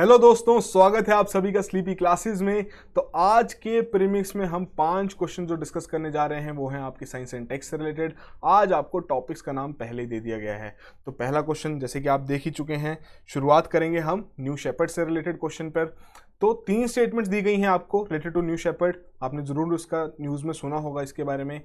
hello दोस्तों स्वागत है आप सभी का स्लीपी क्लासेस में तो आज के प्रीमिक्स में हम पांच क्वेश्चन जो डिस्कस करने जा रहे हैं वो हैं आपके साइंस एंड टेक्स से रिलेटेड आज आपको टॉपिक्स का नाम पहले दे दिया गया है तो पहला क्वेश्चन जैसे कि आप देख ही चुके हैं शुरुआत करेंगे हम न्यू शेपर्ड से रिलेटेड क्वेश्चन पर तो तीन स्टेटमेंट्स दी गई हैं आपको रिलेटेड टू न्यू शेपर्ड आपने ज़रूर उसका न्यूज़ में सुना होगा इसके बारे में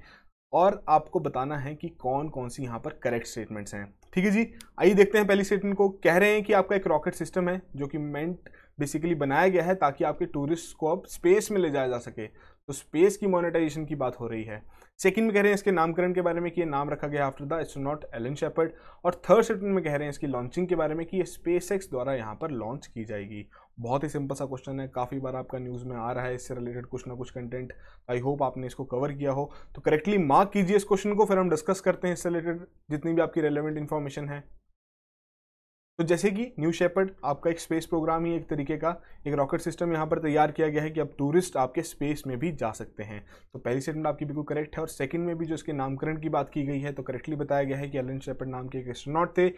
और आपको बताना है कि कौन कौन सी यहाँ पर करेक्ट स्टेटमेंट्स हैं ठीक है जी आइए देखते हैं पहली स्टेटमेंट को कह रहे हैं कि आपका एक रॉकेट सिस्टम है जो कि मेंट बेसिकली बनाया गया है ताकि आपके टूरिस्ट को अब स्पेस में ले जाया जा सके तो स्पेस की मोनेटाइजेशन की बात हो रही है सेकंड में कह रहे हैं इसके नामकरण के बारे में कि ये नाम रखा गया after the astronaut Alan Shepard और थर्ड स्टेटमेंट में कह रहे हैं इसकी लॉन्चिंग के बारे में कि ये स्पेस द्वारा यहाँ पर लॉन्च की जाएगी बहुत ही सिंपल सा क्वेश्चन है काफ़ी बार आपका न्यूज़ में आ रहा है इससे रिलेटेड कुछ ना कुछ कंटेंट आई होप आपने इसको कवर किया हो तो करेक्टली मार्क कीजिए इस क्वेश्चन को फिर हम डिस्कस करते हैं इससे रिलेटेड जितनी भी आपकी रेलिवेंट इन्फॉर्मेशन है तो जैसे कि न्यू शेपर्ड आपका एक स्पेस प्रोग्राम ही एक तरीके का एक रॉकेट सिस्टम यहाँ पर तैयार किया गया है कि अब टूरिस्ट आपके स्पेस में भी जा सकते हैं तो पहली स्टेटमेंट आपकी बिल्कुल करेक्ट है और सेकंड में भी जो इसके नामकरण की बात की गई है तो करेक्टली बताया गया है कि एलन शेपर्ड नाम के एक एस्ट्रोनॉट थे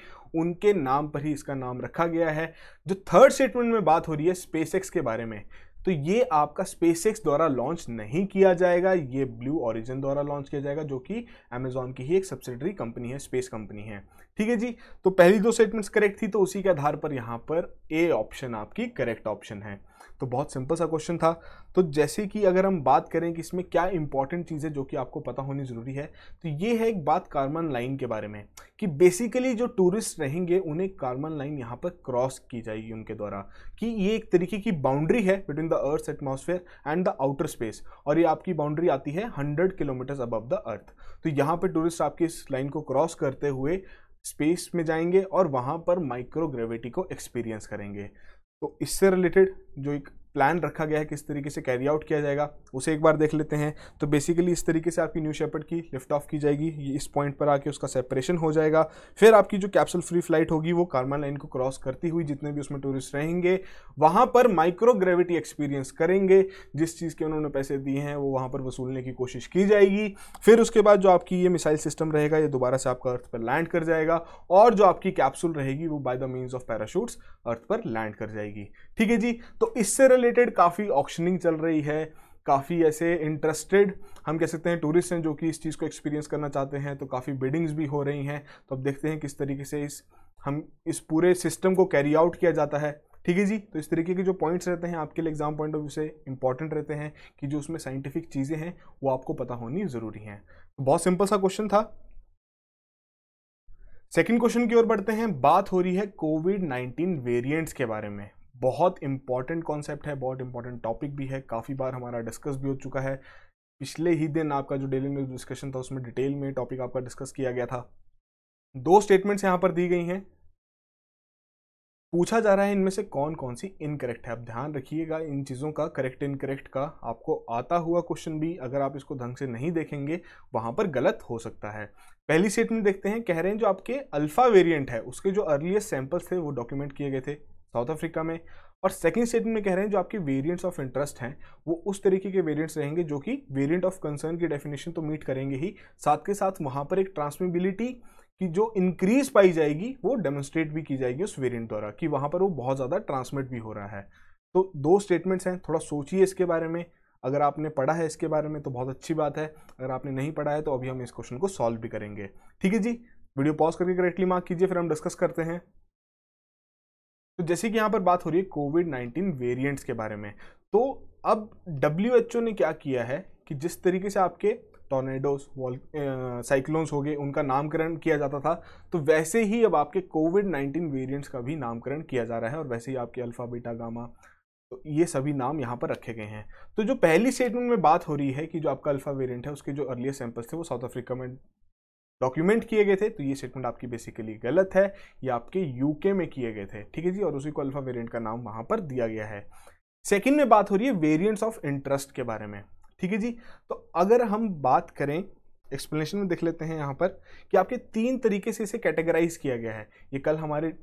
उनके नाम पर ही इसका नाम रखा गया है जो थर्ड स्टेटमेंट में बात हो रही है स्पेस के बारे में तो ये आपका स्पेसएक्स द्वारा लॉन्च नहीं किया जाएगा ये ब्लू ओरिजिन द्वारा लॉन्च किया जाएगा जो कि अमेजॉन की ही एक सब्सिडरी कंपनी है स्पेस कंपनी है ठीक है जी तो पहली दो स्टेटमेंट्स करेक्ट थी तो उसी के आधार पर यहाँ पर ए ऑप्शन आपकी करेक्ट ऑप्शन है तो बहुत सिंपल सा क्वेश्चन था तो जैसे कि अगर हम बात करें कि इसमें क्या इंपॉर्टेंट चीज़ें जो कि आपको पता होनी ज़रूरी है तो ये है एक बात कार्बन लाइन के बारे में कि बेसिकली जो टूरिस्ट रहेंगे उन्हें कार्बन लाइन यहाँ पर क्रॉस की जाएगी उनके द्वारा कि ये एक तरीके की बाउंड्री है between the earth atmosphere and the outer space और ये आपकी बाउंड्री आती है hundred kilometers above the earth तो यहाँ पर टूरिस्ट आपकी इस लाइन को क्रॉस करते हुए स्पेस में जाएंगे और वहाँ पर माइक्रोग्रेविटी को एक्सपीरियंस करेंगे तो इससे रिलेटेड जो एक प्लान रखा गया है किस तरीके से कैरी आउट किया जाएगा उसे एक बार देख लेते हैं तो बेसिकली इस तरीके से आपकी न्यू शेपर्ड की लिफ्ट ऑफ की जाएगी ये इस पॉइंट पर आके उसका सेपरेशन हो जाएगा फिर आपकी जो कैप्सूल फ्री फ्लाइट होगी वो कार्मा लाइन को क्रॉस करती हुई जितने भी उसमें टूरिस्ट रहेंगे वहाँ पर माइक्रोग्रेविटी एक्सपीरियंस करेंगे जिस चीज़ के उन्होंने पैसे दिए हैं वो वहाँ पर वसूलने की कोशिश की जाएगी फिर उसके बाद जो आपकी ये मिसाइल सिस्टम रहेगा ये दोबारा से आपका अर्थ पर लैंड कर जाएगा और जो आपकी कैप्सूल रहेगी वो by the means of parachutes earth पर लैंड कर जाएगी ठीक है जी तो इससे रिलेटेड काफ़ी ऑक्शनिंग चल रही है काफ़ी ऐसे इंटरेस्टेड हम कह सकते हैं टूरिस्ट हैं जो कि इस चीज़ को एक्सपीरियंस करना चाहते हैं तो काफ़ी बिडिंग्स भी हो रही हैं तो अब देखते हैं किस तरीके से इस हम इस पूरे सिस्टम को कैरी आउट किया जाता है ठीक है जी तो इस तरीके के जो पॉइंट्स रहते हैं आपके लिए एग्जाम पॉइंट ऑफ व्यू से इंपॉर्टेंट रहते हैं कि जो उसमें साइंटिफिक चीज़ें हैं वो आपको पता होनी ज़रूरी हैं तो बहुत सिंपल सा क्वेश्चन था सेकंड क्वेश्चन की ओर बढ़ते हैं बात हो रही है कोविड नाइन्टीन वेरिएंट्स के बारे में बहुत इंपॉर्टेंट कॉन्सेप्ट है बहुत इंपॉर्टेंट टॉपिक भी है काफ़ी बार हमारा डिस्कस भी हो चुका है पिछले ही दिन आपका जो डेली न्यूज डिस्कशन था उसमें डिटेल में टॉपिक आपका डिस्कस किया गया था दो स्टेटमेंट्स यहाँ पर दी गई हैं पूछा जा रहा है इनमें से कौन कौन सी इनकरेक्ट है आप ध्यान रखिएगा इन चीज़ों का करेक्ट इनकरेक्ट का आपको आता हुआ क्वेश्चन भी अगर आप इसको ढंग से नहीं देखेंगे वहाँ पर गलत हो सकता है पहली स्टेटमेंट देखते हैं कह रहे हैं जो आपके अल्फ़ा वेरिएंट है उसके जो अर्लीस्ट सैंपल्स थे वो डॉक्यूमेंट किए गए थे साउथ अफ्रीका में और सेकंड स्टेटमेंट में कह रहे हैं जो आपके वेरिएंट्स ऑफ इंटरेस्ट हैं वो उस तरीके के वेरिएंट्स रहेंगे जो कि वेरिएंट ऑफ कंसर्न की डेफिनेशन तो मीट करेंगे ही साथ के साथ वहाँ पर एक ट्रांसमिबिलिटी की जो इंक्रीज पाई जाएगी वो डेमोन्स्ट्रेट भी की जाएगी उस वेरिएंट द्वारा कि वहाँ पर वो बहुत ज़्यादा ट्रांसमिट भी हो रहा है तो दो स्टेटमेंट्स हैं थोड़ा सोचिए इसके बारे में अगर आपने पढ़ा है इसके बारे में तो बहुत अच्छी बात है अगर आपने नहीं पढ़ा है तो अभी हम इस क्वेश्चन को सॉल्व भी करेंगे ठीक है जी वीडियो पॉज करके करेक्टली मार्क कीजिए फिर हम डिस्कस करते हैं तो जैसे कि यहाँ पर बात हो रही है कोविड नाइन्टीन वेरियंट्स के बारे में तो अब डब्ल्यू ने क्या किया है कि जिस तरीके से आपके टॉर्नेडोज वॉल साइक्लोन्स हो गए उनका नामकरण किया जाता था तो वैसे ही अब आपके कोविड नाइन्टीन वेरियंट्स का भी नामकरण किया जा रहा है और वैसे ही आपके अल्फ़ा बीटा गामा तो ये सभी नाम यहाँ पर रखे गए हैं तो जो पहली स्टेटमेंट में बात हो रही है कि जो आपका अल्फ़ा वेरिएंट है उसके जो अर्लियर सैंपल्स थे वो साउथ अफ्रीका में डॉक्यूमेंट किए गए थे तो ये स्टेटमेंट आपकी बेसिकली गलत है ये आपके यूके में किए गए थे ठीक है जी और उसी को अल्फा वेरियंट का नाम वहां पर दिया गया है सेकेंड में बात हो रही है वेरियंट्स ऑफ इंटरेस्ट के बारे में ठीक है जी तो अगर हम बात करें एक्सप्लेनेशन में देख लेते हैं यहाँ पर कि आपके तीन तरीके से इसे कैटेगराइज किया गया है ये कल हमारे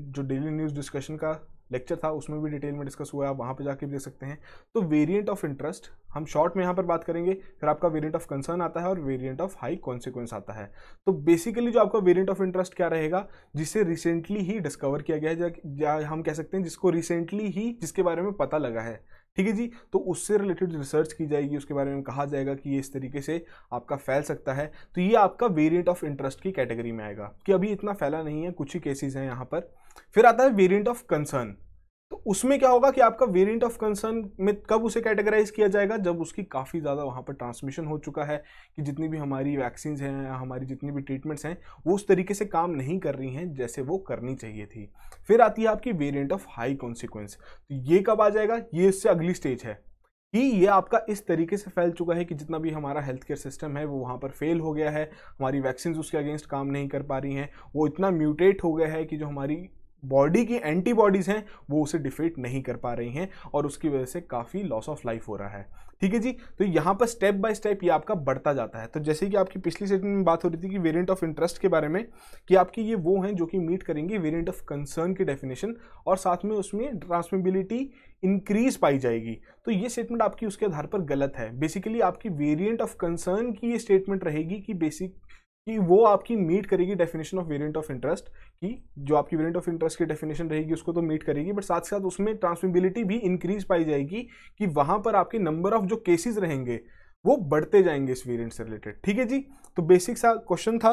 जो डेली न्यूज़ डिस्कशन का लेक्चर था उसमें भी डिटेल में डिस्कस हुआ है आप वहाँ पर जाके भी देख सकते हैं तो वेरिएंट ऑफ इंटरेस्ट हम शॉर्ट में यहाँ पर बात करेंगे फिर आपका वेरिएंट ऑफ कंसर्न आता है और वेरिएंट ऑफ हाई कॉन्सिक्वेंस आता है तो बेसिकली जो आपका वेरिएंट ऑफ इंटरेस्ट क्या रहेगा जिसे रिसेंटली ही डिस्कवर किया गया है या हम कह सकते हैं जिसको रिसेंटली ही जिसके बारे में पता लगा है ठीक है जी तो उससे रिलेटेड रिसर्च की जाएगी उसके बारे में कहा जाएगा कि ये इस तरीके से आपका फैल सकता है तो ये आपका वेरिएंट ऑफ इंटरेस्ट की कैटेगरी में आएगा कि अभी इतना फैला नहीं है कुछ ही केसेस हैं यहाँ पर फिर आता है वेरिएंट ऑफ कंसर्न तो उसमें क्या होगा कि आपका वेरिएंट ऑफ कंसर्न में कब उसे कैटेगराइज किया जाएगा जब उसकी काफ़ी ज़्यादा वहाँ पर ट्रांसमिशन हो चुका है कि जितनी भी हमारी वैक्सीन हैं या हमारी जितनी भी ट्रीटमेंट्स हैं वो उस तरीके से काम नहीं कर रही हैं जैसे वो करनी चाहिए थी फिर आती है आपकी वेरियंट ऑफ हाई कॉन्सिक्वेंस तो ये कब आ जाएगा ये इससे अगली स्टेज है कि ये आपका इस तरीके से फैल चुका है कि जितना भी हमारा हेल्थ केयर सिस्टम है वो वहाँ पर फेल हो गया है हमारी वैक्सीन उसके अगेंस्ट काम नहीं कर पा रही हैं वो इतना म्यूटेट हो गया है कि जो हमारी बॉडी की एंटीबॉडीज़ हैं वो उसे डिफेट नहीं कर पा रही हैं और उसकी वजह से काफ़ी लॉस ऑफ लाइफ हो रहा है ठीक है जी तो यहाँ पर स्टेप बाय स्टेप ये आपका बढ़ता जाता है तो जैसे कि आपकी पिछली सेशन में बात हो रही थी कि वेरिएंट ऑफ इंटरेस्ट के बारे में कि आपकी ये वो हैं जो कि मीट करेंगे वेरिएंट ऑफ कंसर्न की डेफिनेशन और साथ में उसमें ट्रांसमिबिलिटी इंक्रीज पाई जाएगी तो ये स्टेटमेंट आपकी उसके आधार पर गलत है बेसिकली आपकी वेरियंट ऑफ कंसर्न की ये स्टेटमेंट रहेगी कि बेसिक कि वो आपकी मीट करेगी definition of variant of interest की जो आपकी वेरिएंट ऑफ इंटरेस्ट की डेफिनेशन रहेगी उसको तो मीट करेगी बट साथ साथ उसमें ट्रांसमिबिलिटी भी इंक्रीज पाई जाएगी कि वहां पर आपके नंबर ऑफ जो केसेस रहेंगे वो बढ़ते जाएंगे इस वेरियंट से रिलेटेड ठीक है जी तो बेसिक सा क्वेश्चन था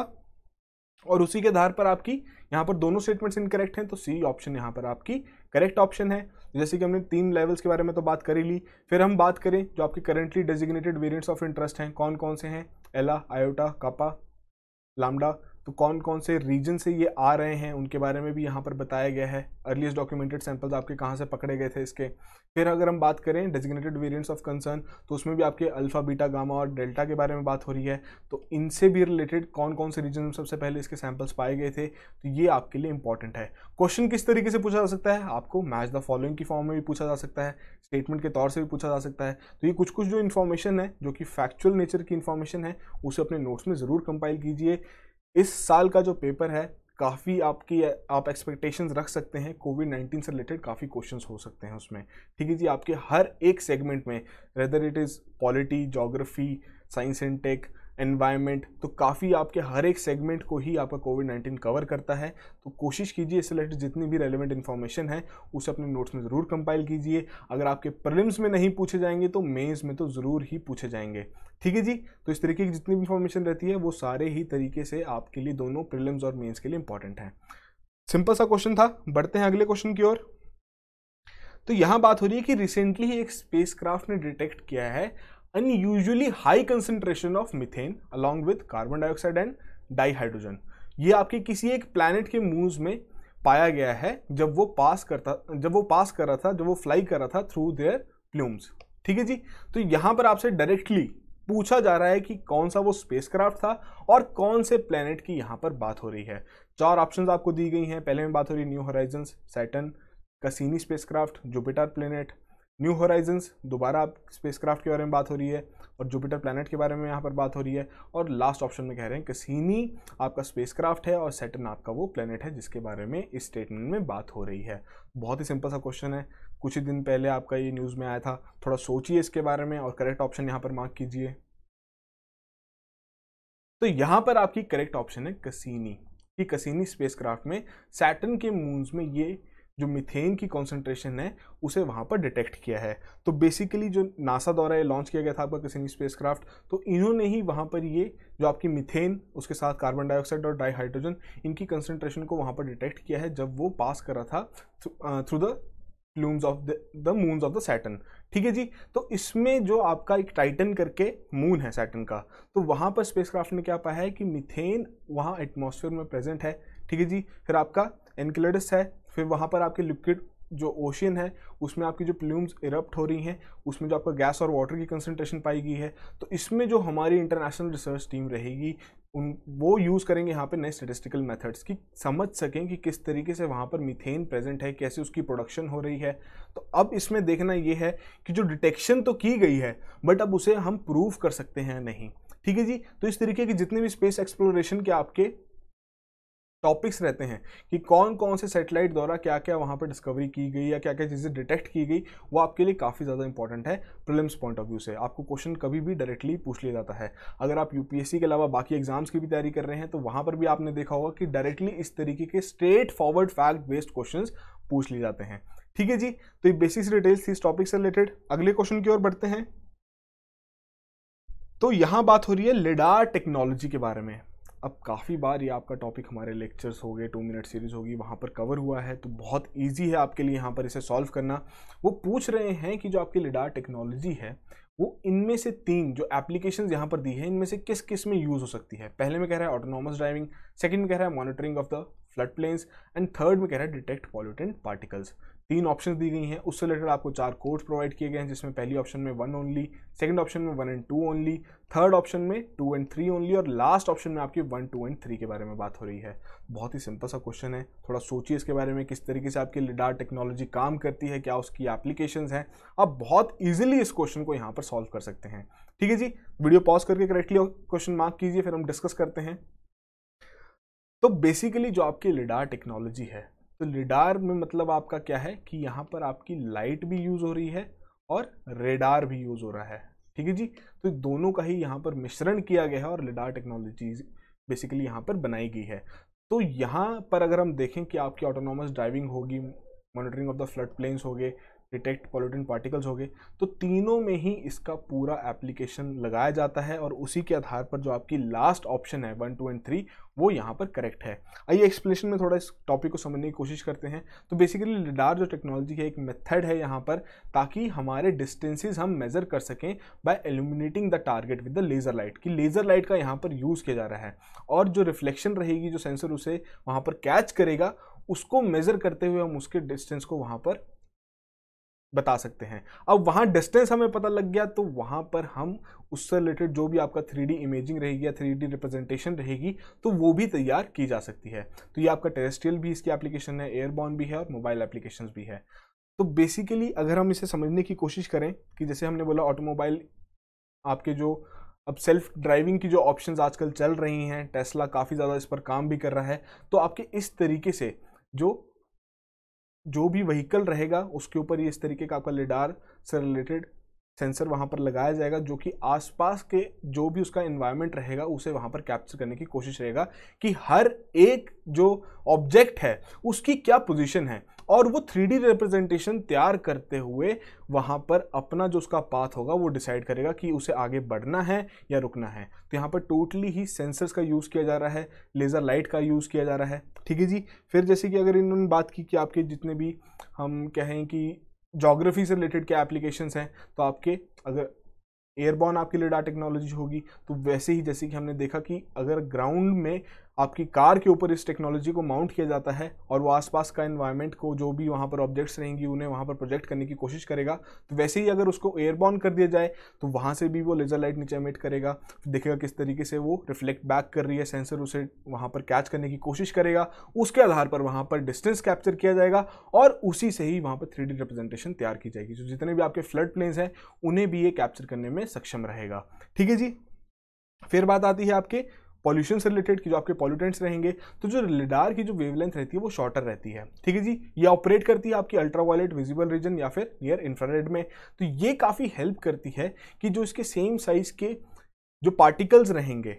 और उसी के आधार पर आपकी यहाँ पर दोनों स्टेटमेंट्स इनकरेक्ट हैं तो सी ऑप्शन यहाँ पर आपकी करेक्ट ऑप्शन है जैसे कि हमने तीन लेवल्स के बारे में तो बात कर ही ली फिर हम बात करें जो आपके currently designated variants of interest हैं कौन कौन से हैं एला आयोटा कापा लामडा तो कौन कौन से रीजन से ये आ रहे हैं उनके बारे में भी यहाँ पर बताया गया है अर्लीस्ट डॉक्यूमेंटेड सैंपल्स आपके कहाँ से पकड़े गए थे इसके फिर अगर हम बात करें डेजिग्नेटेड वेरियंट्स ऑफ कंसर्न तो उसमें भी आपके अल्फ़ा बीटा गामा और डेल्टा के बारे में बात हो रही है तो इनसे भी रिलेटेड कौन कौन से रीजन में सबसे पहले इसके सैंपल्स पाए गए थे तो ये आपके लिए इंपॉर्टेंट है क्वेश्चन किस तरीके से पूछा जा सकता है आपको मैच द फॉलोइंग की फॉर्म में भी पूछा जा सकता है स्टेटमेंट के तौर से भी पूछा जा सकता है तो ये कुछ कुछ जो इन्फॉर्मेशन है जो कि फैक्चुअल नेचर की इन्फॉर्मेशन है उसे अपने नोट्स में ज़रूर कंपाइल कीजिए इस साल का जो पेपर है काफ़ी आपकी आप एक्सपेक्टेशंस रख सकते हैं कोविड नाइन्टीन से रिलेटेड काफ़ी क्वेश्चंस हो सकते हैं उसमें ठीक है जी आपके हर एक सेगमेंट में whether it is polity geography science and tech environment तो काफ़ी आपके हर एक सेगमेंट को ही आपका कोविड नाइन्टीन कवर करता है तो कोशिश कीजिए इससे रिलेटेड जितनी भी रेलिवेंट इन्फॉर्मेशन है उसे अपने नोट्स में ज़रूर कंपाइल कीजिए अगर आपके प्रिलिम्स में नहीं पूछे जाएंगे तो मेन्स में तो ज़रूर ही पूछे जाएंगे ठीक है जी तो इस तरीके की जितनी भी इन्फॉर्मेशन रहती है वो सारे ही तरीके से आपके लिए दोनों प्रिलिम्स और मेन्स के लिए इंपॉर्टेंट है सिंपल सा क्वेश्चन था बढ़ते हैं अगले क्वेश्चन की ओर तो यहाँ बात हो रही है कि रिसेंटली एक स्पेसक्राफ्ट ने डिटेक्ट किया है unusually high concentration of methane along with carbon dioxide and dihydrogen ये आपके किसी एक प्लानट के मूव में पाया गया है जब वो पास करता जब वो पास कर रहा था जब वो फ्लाई कर रहा था थ्रू देयर प्लूम्स ठीक है जी तो यहाँ पर आपसे डायरेक्टली पूछा जा रहा है कि कौन सा वो स्पेसक्राफ्ट था और कौन से प्लेनेट की यहाँ पर बात हो रही है चार ऑप्शंस आपको दी गई हैं पहले में बात हो रही New Horizons Saturn Cassini spacecraft Jupiter planet New Horizons दोबारा आप स्पेस के बारे में बात हो रही है और जुपिटर प्लानट के बारे में यहाँ पर बात हो रही है और लास्ट ऑप्शन में कह रहे हैं कसीनी आपका स्पेस है और सेटन आपका वो प्लानट है जिसके बारे में इस स्टेटमेंट में बात हो रही है बहुत ही सिंपल सा क्वेश्चन है कुछ ही दिन पहले आपका ये न्यूज़ में आया था थोड़ा सोचिए इसके बारे में और करेक्ट ऑप्शन यहाँ पर मार्क कीजिए तो यहाँ पर आपकी करेक्ट ऑप्शन है कसीनी कि कसीनी स्पेसक्राफ्ट में सैटन के मून्स में ये जो मिथेन की कॉन्सेंट्रेशन है उसे वहाँ पर डिटेक्ट किया है तो बेसिकली जो नासा द्वारा ये लॉन्च किया गया था आपका किसी स्पेस क्राफ्ट तो इन्होंने ही वहाँ पर ये जो आपकी मिथेन उसके साथ कार्बन डाइऑक्साइड और डाई हाइड्रोजन इनकी कंसनट्रेशन को वहाँ पर डिटेक्ट किया है जब वो पास कर रहा था through the plumes of the moons of the Saturn ठीक है जी तो इसमें जो आपका एक टाइटन करके मून है सैटन का तो वहाँ पर क्राफ्ट ने क्या पाया है कि मिथेन वहाँ एटमोसफेयर में प्रेजेंट है ठीक है जी फिर आपका एनकलडस है फिर वहाँ पर आपके लिक्विड जो ओशियन है उसमें आपकी जो प्ल्यूम्स इरप्ट हो रही हैं उसमें जो आपका गैस और वाटर की कंसनट्रेशन पाई गई है तो इसमें जो हमारी इंटरनेशनल रिसर्च टीम रहेगी उन वो यूज़ करेंगे यहाँ पे नए स्टेटिस्टिकल मेथड्स की समझ सकें कि किस तरीके से वहाँ पर मीथेन प्रेजेंट है कैसे उसकी प्रोडक्शन हो रही है तो अब इसमें देखना ये है कि जो डिटेक्शन तो की गई है बट अब उसे हम प्रूव कर सकते हैं नहीं ठीक है जी तो इस तरीके की जितने भी स्पेस एक्सप्लोरेशन के आपके टॉपिक्स रहते हैं कि कौन कौन से सेटेलाइट द्वारा क्या क्या वहाँ पर डिस्कवरी की गई या क्या क्या चीज़ें डिटेक्ट की गई वो आपके लिए काफ़ी ज़्यादा इंपॉर्टेंट है प्रिलिम्स पॉइंट ऑफ व्यू से आपको क्वेश्चन कभी भी डायरेक्टली पूछ लिया जाता है अगर आप यूपीएससी के अलावा बाकी एग्जाम्स की भी तैयारी कर रहे हैं तो वहाँ पर भी आपने देखा होगा कि डायरेक्टली इस तरीके के straightforward fact based question पूछ लिए जाते हैं ठीक है जी तो ये बेसिक्स डिटेल्स थी इस टॉपिक से रिलेटेड अगले क्वेश्चन की ओर बढ़ते हैं तो यहां बात हो रही है लेडार टेक्नोलॉजी के बारे में अब काफ़ी बार ये आपका टॉपिक हमारे लेक्चर्स हो गए टू मिनट सीरीज़ होगी वहाँ पर कवर हुआ है तो बहुत ईजी है आपके लिए यहाँ पर इसे सॉल्व करना वो पूछ रहे हैं कि जो आपकी लिडार टेक्नोलॉजी है वो इनमें से तीन जो एप्लीकेशन यहाँ पर दी है इनमें से किस किस में यूज़ हो सकती है पहले में कह रहा है ऑटोनॉमस ड्राइविंग सेकेंड में कह रहा है monitoring of the flood plains and third में कह रहा है डिटेक्ट पॉल्यूटेंट पार्टिकल्स तीन ऑप्शन दी गई हैं उससे रिलेटेड आपको चार कोर्स प्रोवाइड किए गए हैं जिसमें पहली ऑप्शन में वन ओनली सेकंड ऑप्शन में one and two only third option में टू एंड थ्री ओनली और लास्ट ऑप्शन में आपकी वन टू एंड थ्री के बारे में बात हो रही है बहुत ही सिंपल सा क्वेश्चन है थोड़ा सोचिए इसके बारे में किस तरीके से आपकी लिडार टेक्नोलॉजी काम करती है क्या उसकी एप्लीकेशन है आप बहुत ईजिली इस क्वेश्चन को यहाँ पर सॉल्व कर सकते हैं ठीक है जी वीडियो पॉज करके करेक्टली क्वेश्चन मार्क कीजिए फिर हम डिस्कस करते हैं तो बेसिकली जो आपकी लिडार टेक्नोलॉजी है तो लिडार में मतलब आपका क्या है कि यहाँ पर आपकी लाइट भी यूज़ हो रही है और रेडार भी यूज़ हो रहा है ठीक है जी तो दोनों का ही यहाँ पर मिश्रण किया गया है और लिडार टेक्नोलॉजीज बेसिकली यहाँ पर बनाई गई है तो यहाँ पर अगर हम देखें कि आपकी ऑटोनॉमस ड्राइविंग होगी monitoring of the flood plains हो गए डिटेक्ट पॉल्यूटेंट पार्टिकल्स हो गए तो तीनों में ही इसका पूरा एप्लीकेशन लगाया जाता है और उसी के आधार पर जो आपकी लास्ट ऑप्शन है वन टू एंड थ्री वो यहाँ पर करेक्ट है आइए एक्सप्लेनेशन में थोड़ा इस टॉपिक को समझने की कोशिश करते हैं तो बेसिकली लिडार जो टेक्नोलॉजी है एक मेथड है यहाँ पर ताकि हमारे डिस्टेंसेज हम मेज़र कर सकें by illuminating the target with the laser light कि लेज़र लाइट का यहाँ पर यूज़ किया जा रहा है और जो रिफ्लेक्शन रहेगी जो सेंसर उसे वहाँ पर कैच करेगा उसको मेज़र करते हुए हम उसके डिस्टेंस को वहाँ पर बता सकते हैं अब वहाँ डिस्टेंस हमें पता लग गया तो वहाँ पर हम उससे रिलेटेड जो भी आपका थ्री इमेजिंग रहेगी या थ्री रिप्रेजेंटेशन रहेगी तो वो भी तैयार की जा सकती है तो ये आपका टेरेस्ट्रियल भी इसकी एप्लीकेशन है एयरबॉन भी है और मोबाइल एप्लीकेशन भी है तो बेसिकली अगर हम इसे समझने की कोशिश करें कि जैसे हमने बोला ऑटोमोबाइल आपके जो अब सेल्फ ड्राइविंग की जो ऑप्शंस आजकल चल रही हैं टेस्ला काफ़ी ज़्यादा इस पर काम भी कर रहा है तो आपके इस तरीके से जो जो भी व्हीकल रहेगा उसके ऊपर ये इस तरीके का आपका लिडार से रिलेटेड सेंसर वहाँ पर लगाया जाएगा जो कि आसपास के जो भी उसका इन्वायरमेंट रहेगा उसे वहाँ पर कैप्चर करने की कोशिश रहेगा कि हर एक जो ऑब्जेक्ट है उसकी क्या पोजीशन है और वो थ्री डी रिप्रेजेंटेशन तैयार करते हुए वहाँ पर अपना जो उसका पाथ होगा वो डिसाइड करेगा कि उसे आगे बढ़ना है या रुकना है तो यहाँ पर टोटली ही सेंसर्स का यूज़ किया जा रहा है लेज़र लाइट का यूज़ किया जा रहा है ठीक है जी फिर जैसे कि अगर इन्होंने बात की कि आपके जितने भी हम कहें कि जोग्राफी से रिलेटेड क्या एप्लीकेशन हैं तो आपके अगर एयरबॉर्न लिए डा टेक्नोलॉजी होगी तो वैसे ही जैसे कि हमने देखा कि अगर ग्राउंड में आपकी कार के ऊपर इस टेक्नोलॉजी को माउंट किया जाता है और वो आसपास का इन्वायरमेंट को जो भी वहाँ पर ऑब्जेक्ट्स रहेंगी उन्हें वहाँ पर प्रोजेक्ट करने की कोशिश करेगा तो वैसे ही अगर उसको एयरबॉन कर दिया जाए तो वहाँ से भी वो लेज़र लाइट नीचे एमिट करेगा देखेगा किस तरीके से वो रिफ्लेक्ट बैक कर रही है सेंसर उसे वहाँ पर कैच करने की कोशिश करेगा उसके आधार पर वहाँ पर डिस्टेंस कैप्चर किया जाएगा और उसी से ही वहाँ पर थ्री रिप्रेजेंटेशन तैयार की जाएगी जो जितने भी आपके फ्लड प्लेन्स हैं उन्हें भी ये कैप्चर करने में सक्षम रहेगा ठीक है जी फिर बात आती है आपके पॉल्यूशन से रिलेटेड कि जो आपके पॉल्यूटेंट्स रहेंगे तो जो लिडार की जो वेवलेंथ रहती है वो शॉर्टर रहती है ठीक है जी ये ऑपरेट करती है आपकी अल्ट्रा वायलेट विजिबल रीजन या फिर नियर इंफ्रारेड में तो ये काफ़ी हेल्प करती है कि जो इसके सेम साइज़ के जो पार्टिकल्स रहेंगे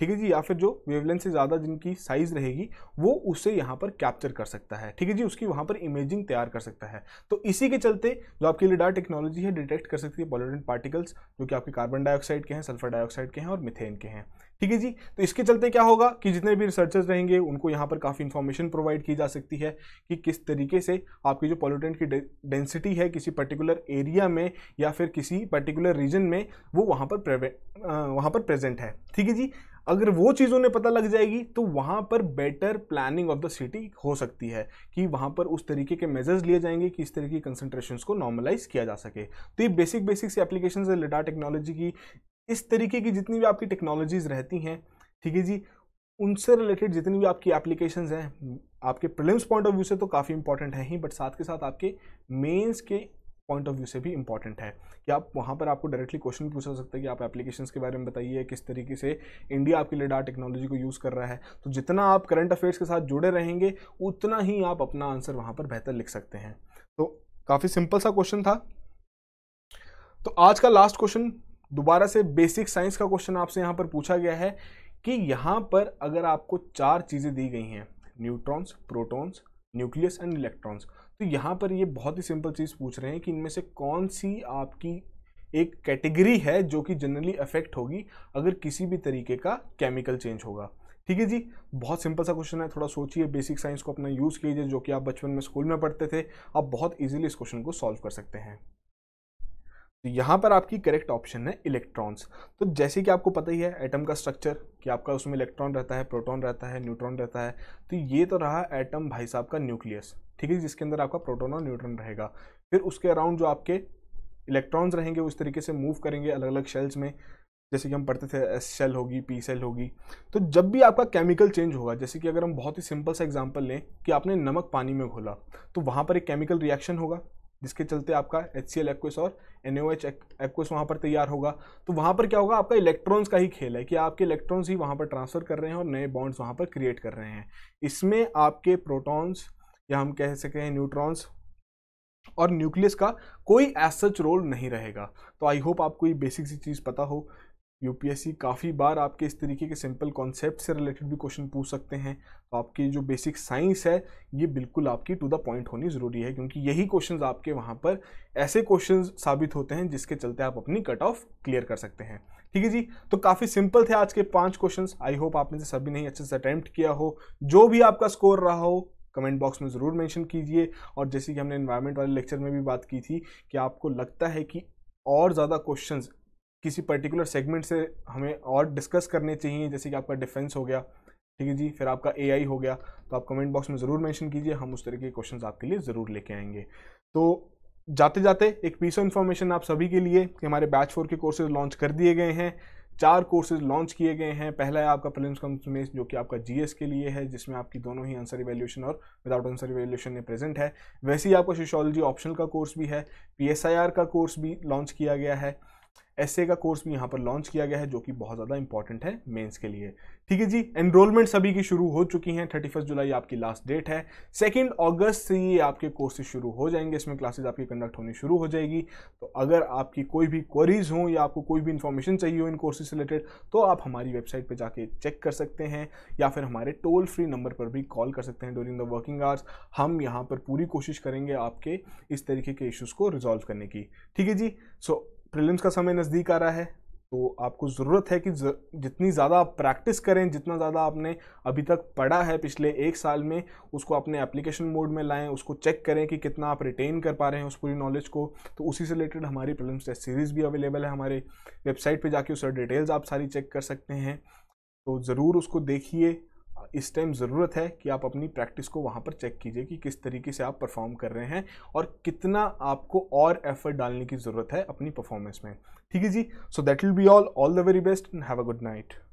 ठीक है जी या फिर जो वेवलेंथ से ज़्यादा जिनकी साइज़ रहेगी वो उसे यहाँ पर कैप्चर कर सकता है ठीक है जी उसकी वहाँ पर इमेजिंग तैयार कर सकता है तो इसी के चलते जो आपकी लिडार टेक्नोलॉजी है डिटेक्ट कर सकती है पॉल्यूटेंट पार्टिकल्स जो कि आपके कार्बन डाइऑक्साइड के हैं सल्फर डाइऑक्साइड के हैं और मिथेन के हैं ठीक है जी तो इसके चलते क्या होगा कि जितने भी रिसर्चर्स रहेंगे उनको यहाँ पर काफ़ी इन्फॉर्मेशन प्रोवाइड की जा सकती है कि किस तरीके से आपकी जो पॉल्यूटेंट की डेंसिटी है किसी पर्टिकुलर एरिया में या फिर किसी पर्टिकुलर रीजन में वो वहाँ पर वहाँ पर प्रेजेंट है ठीक है जी अगर वो चीज़ उन्हें पता लग जाएगी तो वहाँ पर better planning of the city हो सकती है कि वहाँ पर उस तरीके के मेजर्स लिए जाएंगे कि इस तरह की कंसनट्रेशन को नॉर्मलाइज किया जा सके तो ये बेसिक बेसिक से एप्लीकेशन है लिडा टेक्नोलॉजी की इस तरीके की जितनी भी आपकी टेक्नोलॉजीज़ रहती हैं ठीक है जी उनसे रिलेटेड जितनी भी आपकी एप्लीकेशंस हैं आपके प्रिलिम्स पॉइंट ऑफ व्यू से तो काफ़ी इंपॉर्टेंट है ही बट साथ के साथ आपके मेंस के पॉइंट ऑफ व्यू से भी इंपॉर्टेंट है कि आप वहाँ पर आपको डायरेक्टली क्वेश्चन पूछा सकते हैं कि आप एप्लीकेशंस के बारे में बताइए किस तरीके से इंडिया आपके लिए टेक्नोलॉजी को यूज़ कर रहा है तो जितना आप करंट अफेयर्स के साथ जुड़े रहेंगे उतना ही आप अपना आंसर वहाँ पर बेहतर लिख सकते हैं तो काफ़ी सिंपल सा क्वेश्चन था तो आज का लास्ट क्वेश्चन दोबारा से बेसिक साइंस का क्वेश्चन आपसे यहाँ पर पूछा गया है कि यहाँ पर अगर आपको चार चीज़ें दी गई हैं neutrons protons nucleus and electrons तो यहाँ पर ये बहुत ही सिंपल चीज़ पूछ रहे हैं कि इनमें से कौन सी आपकी एक कैटेगरी है जो कि जनरली अफेक्ट होगी अगर किसी भी तरीके का केमिकल चेंज होगा ठीक है जी बहुत सिंपल सा क्वेश्चन है थोड़ा सोचिए बेसिक साइंस को अपना यूज़ कीजिए जो कि आप बचपन में स्कूल में पढ़ते थे आप बहुत इजीली इस क्वेश्चन को सॉल्व कर सकते हैं तो यहाँ पर आपकी करेक्ट ऑप्शन है इलेक्ट्रॉन्स तो जैसे कि आपको पता ही है एटम का स्ट्रक्चर कि आपका उसमें इलेक्ट्रॉन रहता है प्रोटॉन रहता है न्यूट्रॉन रहता है तो ये तो रहा एटम भाई साहब का न्यूक्लियस ठीक है जिसके अंदर आपका प्रोटोन और न्यूट्रॉन रहेगा फिर उसके अराउंड जो आपके इलेक्ट्रॉन्स रहेंगे उस तरीके से मूव करेंगे अलग अलग शेल्स में जैसे कि हम पढ़ते थे एस सेल होगी पी सेल होगी तो जब भी आपका केमिकल चेंज होगा जैसे कि अगर हम बहुत ही सिंपल सा एग्जांपल लें कि आपने नमक पानी में घोला तो वहाँ पर एक केमिकल रिएक्शन होगा जिसके चलते आपका एच सी एल एक्विस और एन ओ एच एक्विस वहाँ पर तैयार होगा तो वहाँ पर क्या होगा आपका इलेक्ट्रॉन्स का ही खेल है कि आपके इलेक्ट्रॉन्स ही वहाँ पर ट्रांसफ़र कर रहे हैं और नए बॉन्ड्स वहाँ पर क्रिएट कर रहे हैं इसमें आपके प्रोटॉन्स या हम कह सकें हैं न्यूट्रॉन्स और न्यूक्लियस का कोई एसच सच रोल नहीं रहेगा तो आई होप आपको ये बेसिक सी चीज़ पता हो यूपीएससी काफ़ी बार आपके इस तरीके के सिंपल कॉन्सेप्ट से रिलेटेड भी क्वेश्चन पूछ सकते हैं तो आपकी जो बेसिक साइंस है ये बिल्कुल आपकी टू द पॉइंट होनी ज़रूरी है क्योंकि यही क्वेश्चंस आपके वहाँ पर ऐसे क्वेश्चंस साबित होते हैं जिसके चलते आप अपनी कट ऑफ क्लियर कर सकते हैं ठीक है जी तो काफ़ी सिंपल थे आज के पाँच क्वेश्चन आई होप आपने से सभी नहीं अच्छे से अटैम्प्ट किया हो जो भी आपका स्कोर रहा हो कमेंट बॉक्स में ज़रूर मैंशन कीजिए और जैसे कि हमने इन्वायरमेंट वाले लेक्चर में भी बात की थी कि आपको लगता है कि और ज़्यादा क्वेश्चंस किसी पर्टिकुलर सेगमेंट से हमें और डिस्कस करने चाहिए जैसे कि आपका डिफेंस हो गया ठीक है जी फिर आपका ए हो गया तो आप कमेंट बॉक्स में ज़रूर मैंशन कीजिए हम उस तरह के क्वेश्चन आपके लिए ज़रूर लेके आएंगे तो जाते जाते एक पीस ऑफ इन्फॉर्मेशन आप सभी के लिए कि हमारे बैच फोर के कोर्सेज लॉन्च कर दिए गए हैं चार कोर्सेज लॉन्च किए गए हैं पहला है आपका प्रिलिम्स कम्स में जो कि आपका जीएस के लिए है जिसमें आपकी दोनों ही आंसर इवेल्यूशन और विदाउट आंसर इवेल्यूशन में प्रेजेंट है वैसे ही आपका सोशोलॉजी ऑप्शनल का कोर्स भी है पीएसआईआर का कोर्स भी लॉन्च किया गया है एस का कोर्स भी यहाँ पर लॉन्च किया गया है जो कि बहुत ज़्यादा इंपॉर्टेंट है मेंस के लिए ठीक है जी एनरोलमेंट सभी की शुरू हो चुकी हैं थर्टी फर्स्ट जुलाई आपकी लास्ट डेट है सेकेंड अगस्त से ये आपके कोर्सेज शुरू हो जाएंगे इसमें क्लासेज आपकी कंडक्ट होनी शुरू हो जाएगी तो अगर आपकी कोई भी क्वेरीज हो या आपको कोई भी इन्फॉर्मेशन चाहिए हो इन कोर्सेज से रिलेटेड तो आप हमारी वेबसाइट पर जाके चेक कर सकते हैं या फिर हमारे टोल फ्री नंबर पर भी कॉल कर सकते हैं ड्यूरिंग द वर्किंग आवर्स हम यहाँ पर पूरी कोशिश करेंगे आपके इस तरीके के इशूज़ को रिजॉल्व करने की ठीक है जी सो so, प्रीलिम्स का समय नज़दीक आ रहा है तो आपको ज़रूरत है कि जितनी ज़्यादा आप प्रैक्टिस करें जितना ज़्यादा आपने अभी तक पढ़ा है पिछले एक साल में उसको अपने एप्लीकेशन मोड में लाएं उसको चेक करें कि कितना आप रिटेन कर पा रहे हैं उस पूरी नॉलेज को तो उसी से रिलेटेड हमारी प्रीलिम्स टेस्ट सीरीज़ भी अवेलेबल है हमारे वेबसाइट पर जाके उस डिटेल्स आप सारी चेक कर सकते हैं तो ज़रूर उसको देखिए इस टाइम ज़रूरत है कि आप अपनी प्रैक्टिस को वहाँ पर चेक कीजिए कि किस तरीके से आप परफॉर्म कर रहे हैं और कितना आपको और एफर्ट डालने की ज़रूरत है अपनी परफॉर्मेंस में ठीक है जी so that will be all all the very best and have a good night